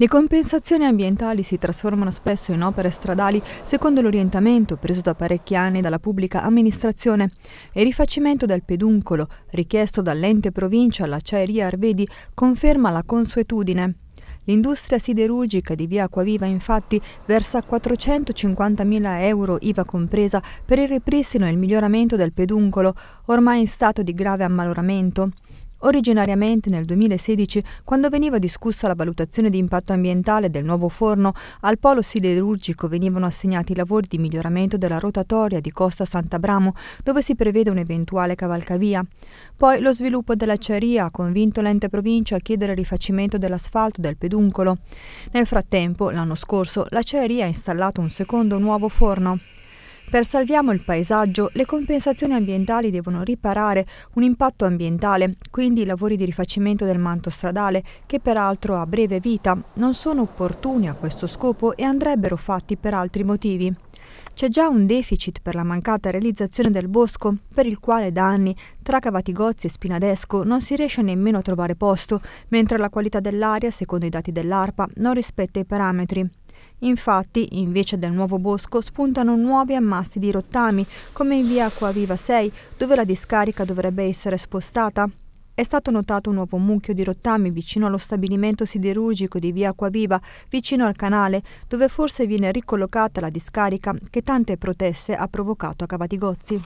Le compensazioni ambientali si trasformano spesso in opere stradali secondo l'orientamento preso da parecchi anni dalla pubblica amministrazione. Il rifacimento del peduncolo, richiesto dall'ente provincia all'acciaieria Arvedi, conferma la consuetudine. L'industria siderurgica di via Acquaviva infatti versa 450.000 euro IVA compresa per il ripristino e il miglioramento del peduncolo, ormai in stato di grave ammaloramento. Originariamente nel 2016, quando veniva discussa la valutazione di impatto ambientale del nuovo forno, al polo siderurgico venivano assegnati i lavori di miglioramento della rotatoria di Costa Sant'Abramo, dove si prevede un eventuale cavalcavia. Poi lo sviluppo dell'acciaria ha convinto l'ente provincia a chiedere il rifacimento dell'asfalto del peduncolo. Nel frattempo, l'anno scorso, l'acciaieria ha installato un secondo nuovo forno. Per Salviamo il paesaggio, le compensazioni ambientali devono riparare un impatto ambientale, quindi i lavori di rifacimento del manto stradale, che peraltro ha breve vita, non sono opportuni a questo scopo e andrebbero fatti per altri motivi. C'è già un deficit per la mancata realizzazione del bosco, per il quale da anni tra Cavatigozzi e Spinadesco non si riesce nemmeno a trovare posto, mentre la qualità dell'aria, secondo i dati dell'ARPA, non rispetta i parametri. Infatti, invece del nuovo bosco, spuntano nuovi ammassi di rottami, come in via Acquaviva 6, dove la discarica dovrebbe essere spostata. È stato notato un nuovo mucchio di rottami vicino allo stabilimento siderurgico di via Acquaviva, vicino al canale, dove forse viene ricollocata la discarica che tante proteste ha provocato a Cavatigozzi.